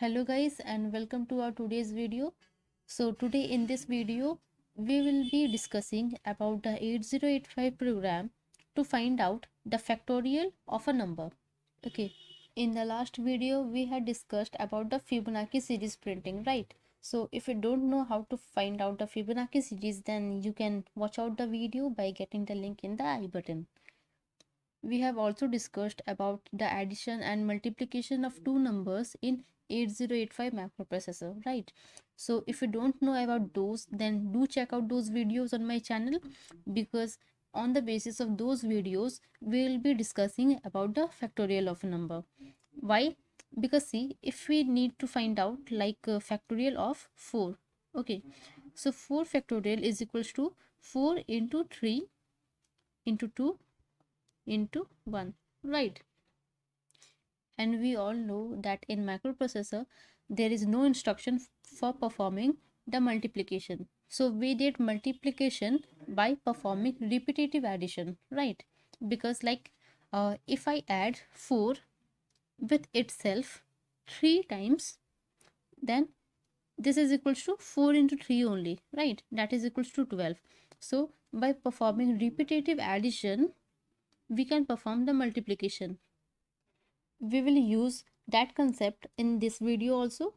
hello guys and welcome to our today's video so today in this video we will be discussing about the 8085 program to find out the factorial of a number okay in the last video we had discussed about the fibonacci series printing right so if you don't know how to find out the fibonacci series then you can watch out the video by getting the link in the i button we have also discussed about the addition and multiplication of two numbers in 8085 microprocessor right so if you don't know about those then do check out those videos on my channel because on the basis of those videos we will be discussing about the factorial of a number why because see if we need to find out like a uh, factorial of 4 okay so 4 factorial is equals to 4 into 3 into 2 into 1 right and we all know that in microprocessor there is no instruction for performing the multiplication so we did multiplication by performing repetitive addition right because like uh, if i add 4 with itself 3 times then this is equals to 4 into 3 only right that is equals to 12 so by performing repetitive addition we can perform the multiplication we will use that concept in this video also.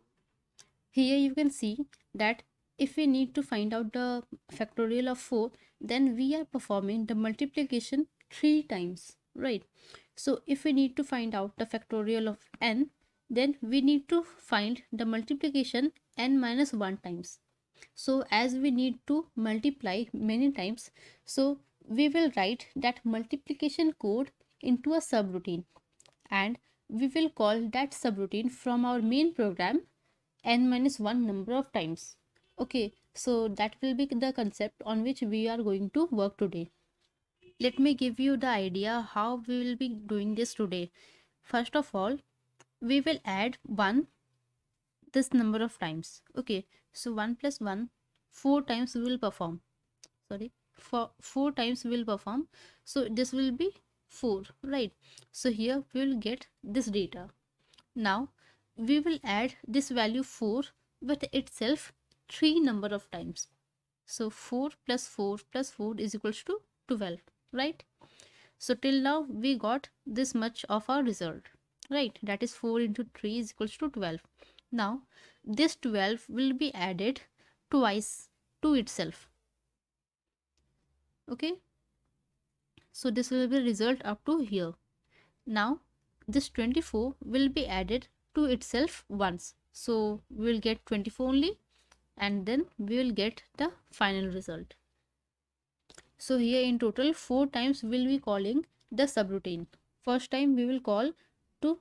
Here you can see that if we need to find out the factorial of 4 then we are performing the multiplication 3 times right. So if we need to find out the factorial of n then we need to find the multiplication n minus 1 times. So as we need to multiply many times so we will write that multiplication code into a subroutine and we will call that subroutine from our main program n minus 1 number of times. Okay, so that will be the concept on which we are going to work today. Let me give you the idea how we will be doing this today. First of all, we will add 1 this number of times. Okay, so 1 plus 1, 4 times we will perform. Sorry, for 4 times we will perform. So this will be 4 right so here we will get this data now we will add this value 4 with itself 3 number of times so 4 plus 4 plus 4 is equals to 12 right so till now we got this much of our result right that is 4 into 3 is equals to 12 now this 12 will be added twice to itself okay so this will be result up to here. Now this 24 will be added to itself once. So we will get 24 only and then we will get the final result. So here in total 4 times we will be calling the subroutine. First time we will call to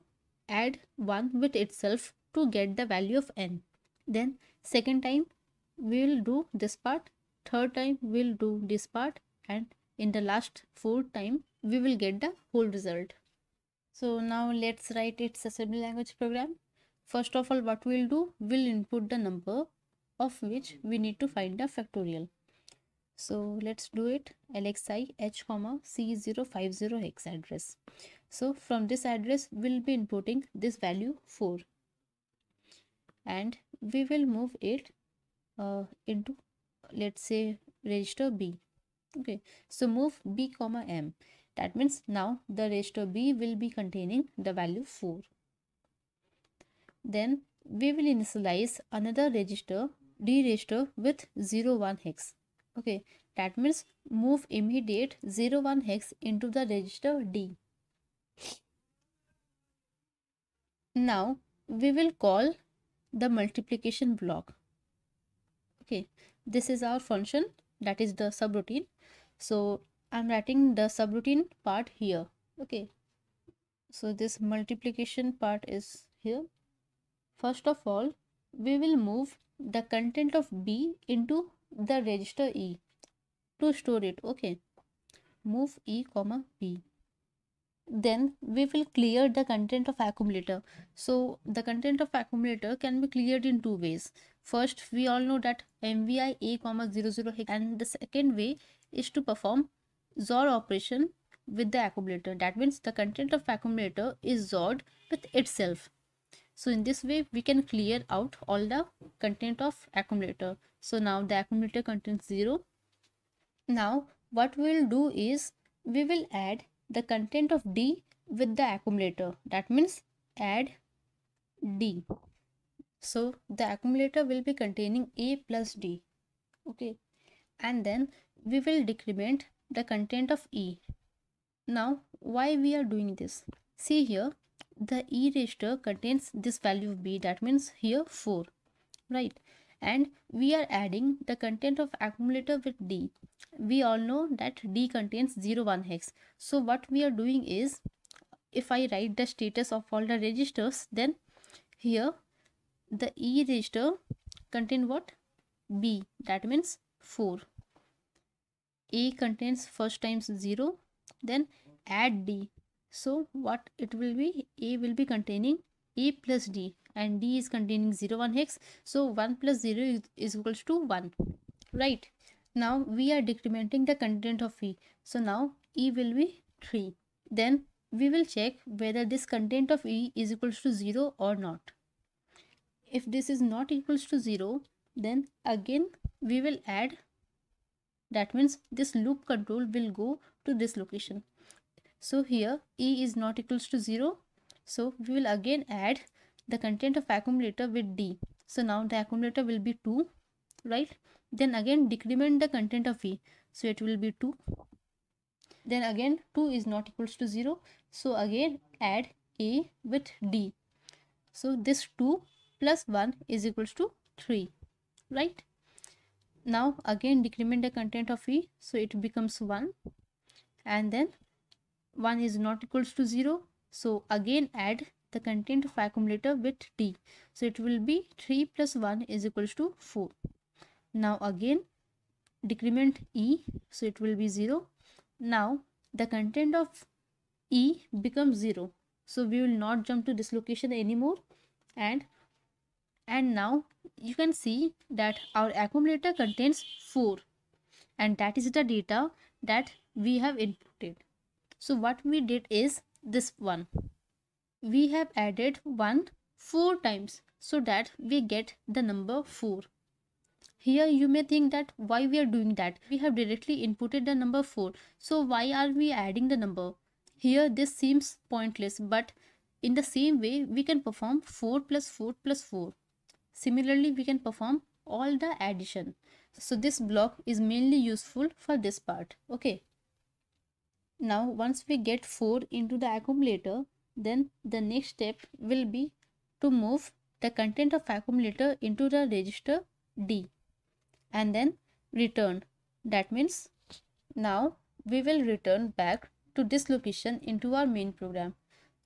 add 1 with itself to get the value of n. Then second time we will do this part. Third time we will do this part and in the last four time we will get the whole result so now let's write its assembly language program first of all what we'll do we'll input the number of which we need to find the factorial so let's do it lxi h comma c050 hex address so from this address we'll be inputting this value 4 and we will move it uh, into let's say register b okay so move b comma m that means now the register b will be containing the value 4 then we will initialize another register d register with 01 hex okay that means move immediate 01 hex into the register d now we will call the multiplication block okay this is our function that is the subroutine so i'm writing the subroutine part here okay so this multiplication part is here first of all we will move the content of b into the register e to store it okay move e comma b then we will clear the content of accumulator so the content of accumulator can be cleared in two ways first we all know that mvi a comma 00 and the second way is to perform XOR operation with the accumulator. That means the content of accumulator is XORed with itself. So in this way, we can clear out all the content of accumulator. So now the accumulator contains 0. Now what we'll do is we will add the content of D with the accumulator. That means add D. So the accumulator will be containing A plus D. Okay. And then we will decrement the content of e. Now why we are doing this? See here the e register contains this value of b that means here 4 right and we are adding the content of accumulator with d we all know that d contains 0 1 hex so what we are doing is if i write the status of all the registers then here the e register contain what b that means 4 a contains first times 0 then add D. So what it will be? A will be containing A plus D and D is containing 0 1 hex. So 1 plus 0 is, is equals to 1. Right. Now we are decrementing the content of E. So now E will be 3. Then we will check whether this content of E is equals to 0 or not. If this is not equals to 0 then again we will add that means this loop control will go to this location so here e is not equals to 0 so we will again add the content of accumulator with d so now the accumulator will be 2 right then again decrement the content of e so it will be 2 then again 2 is not equals to 0 so again add a with d so this 2 plus 1 is equals to 3 right now again decrement the content of e so it becomes 1 and then 1 is not equals to 0 so again add the content of accumulator with t so it will be 3 plus 1 is equals to 4 now again decrement e so it will be 0 now the content of e becomes 0 so we will not jump to this location anymore and and now you can see that our accumulator contains 4 and that is the data that we have inputted. So what we did is this one. We have added 1 4 times so that we get the number 4. Here you may think that why we are doing that. We have directly inputted the number 4. So why are we adding the number? Here this seems pointless but in the same way we can perform 4 plus 4 plus 4. Similarly, we can perform all the addition. So this block is mainly useful for this part. Okay. Now once we get 4 into the accumulator, then the next step will be to move the content of accumulator into the register D and then return. That means now we will return back to this location into our main program.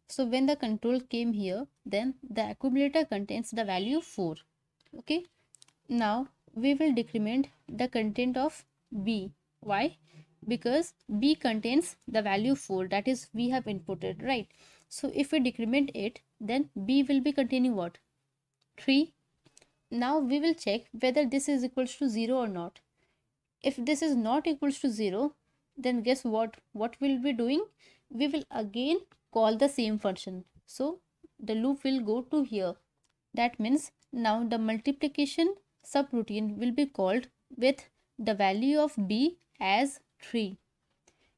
So when the control came here, then the accumulator contains the value 4. Okay. Now we will decrement the content of B. Why? Because B contains the value 4 that is we have inputted, right? So if we decrement it, then B will be containing what? 3. Now we will check whether this is equals to 0 or not. If this is not equals to 0, then guess what? What we'll be doing? We will again call the same function. So the loop will go to here. That means now the multiplication subroutine will be called with the value of b as 3.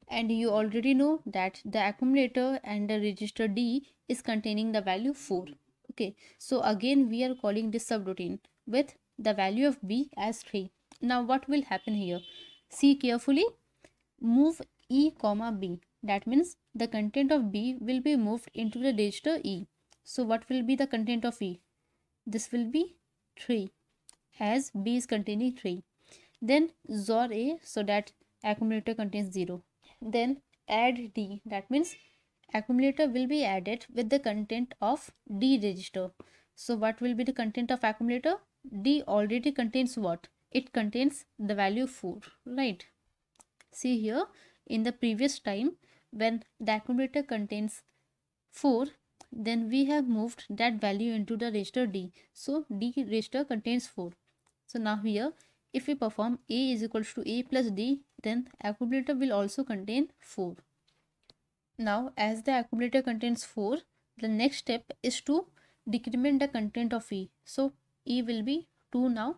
And you already know that the accumulator and the register d is containing the value 4. Okay, so again we are calling this subroutine with the value of b as 3. Now what will happen here? See carefully, move e comma b that means the content of B will be moved into the register E. So what will be the content of E? This will be 3 as B is containing 3. Then XOR A so that accumulator contains 0. Then add D that means accumulator will be added with the content of D register. So what will be the content of accumulator? D already contains what? It contains the value 4 right. See here in the previous time when the accumulator contains 4 then we have moved that value into the register D. So D register contains 4. So now here if we perform A is equals to A plus D then accumulator will also contain 4. Now as the accumulator contains 4 the next step is to decrement the content of E. So E will be 2 now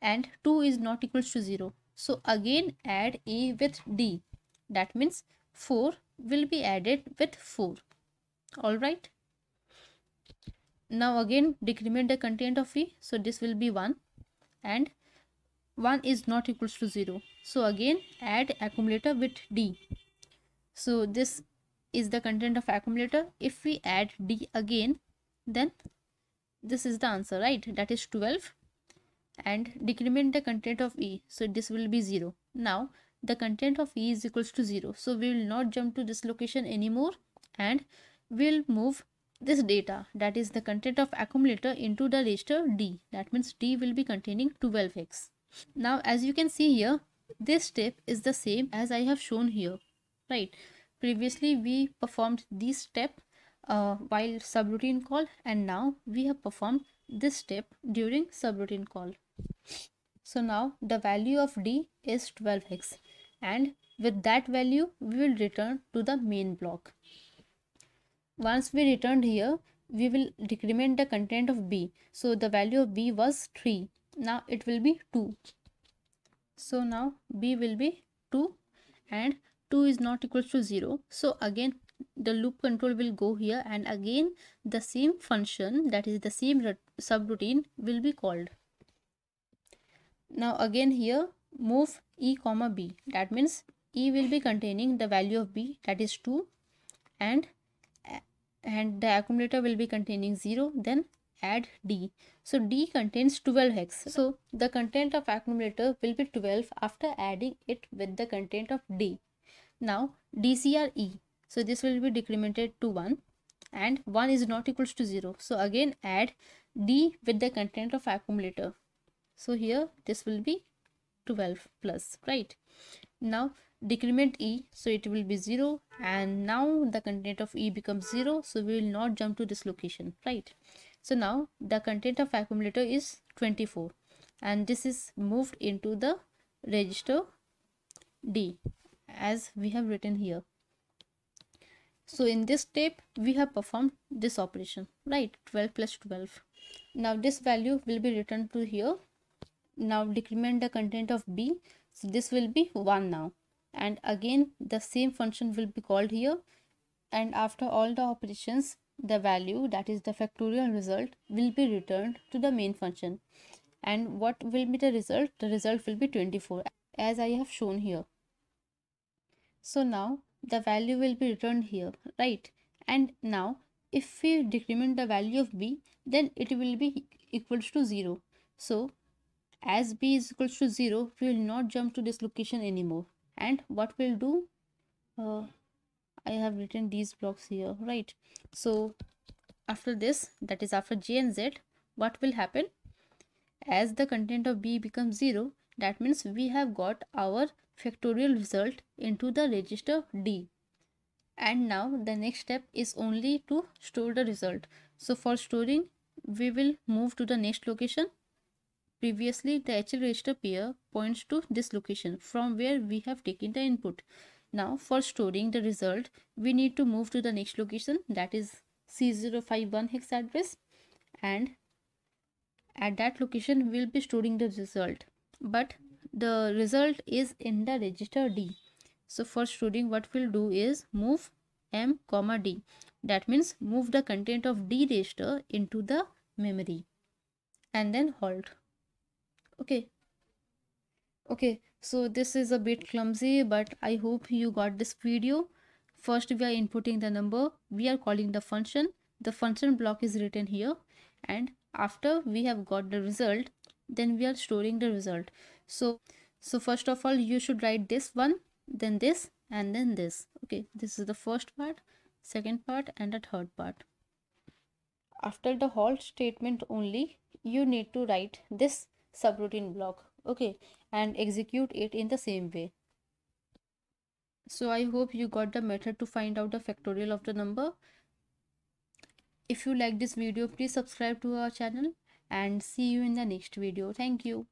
and 2 is not equals to 0. So again add A with D that means 4 will be added with 4 all right now again decrement the content of e. so this will be 1 and 1 is not equals to 0 so again add accumulator with d so this is the content of accumulator if we add d again then this is the answer right that is 12 and decrement the content of e so this will be 0 now the content of e is equals to 0 so we will not jump to this location anymore and we'll move this data that is the content of accumulator into the register D that means D will be containing 12x. Now as you can see here this step is the same as I have shown here right previously we performed this step uh, while subroutine call and now we have performed this step during subroutine call. So now the value of D is 12x and with that value we will return to the main block once we returned here we will decrement the content of b so the value of b was 3 now it will be 2 so now b will be 2 and 2 is not equals to 0 so again the loop control will go here and again the same function that is the same subroutine will be called now again here move e comma b that means e will be containing the value of b that is 2 and and the accumulator will be containing 0 then add d so d contains 12 hex so the content of accumulator will be 12 after adding it with the content of d now dcr e so this will be decremented to 1 and 1 is not equals to 0 so again add d with the content of accumulator so here this will be 12 plus right now decrement e so it will be 0 and now the content of e becomes 0 so we will not jump to this location right so now the content of accumulator is 24 and this is moved into the register d as we have written here so in this step we have performed this operation right 12 plus 12 now this value will be returned to here now decrement the content of b so this will be 1 now and again the same function will be called here and after all the operations the value that is the factorial result will be returned to the main function and what will be the result the result will be 24 as i have shown here so now the value will be returned here right and now if we decrement the value of b then it will be equals to 0 so as b is equal to 0 we will not jump to this location anymore and what we'll do uh, i have written these blocks here right so after this that is after j and z what will happen as the content of b becomes 0 that means we have got our factorial result into the register d and now the next step is only to store the result so for storing we will move to the next location Previously, the HL register pair points to this location from where we have taken the input. Now, for storing the result, we need to move to the next location that is C051 hex address and at that location we'll be storing the result but the result is in the register D. So for storing what we'll do is move M comma D that means move the content of D register into the memory and then halt okay okay so this is a bit clumsy but i hope you got this video first we are inputting the number we are calling the function the function block is written here and after we have got the result then we are storing the result so so first of all you should write this one then this and then this okay this is the first part second part and the third part after the halt statement only you need to write this subroutine block okay and execute it in the same way so i hope you got the method to find out the factorial of the number if you like this video please subscribe to our channel and see you in the next video thank you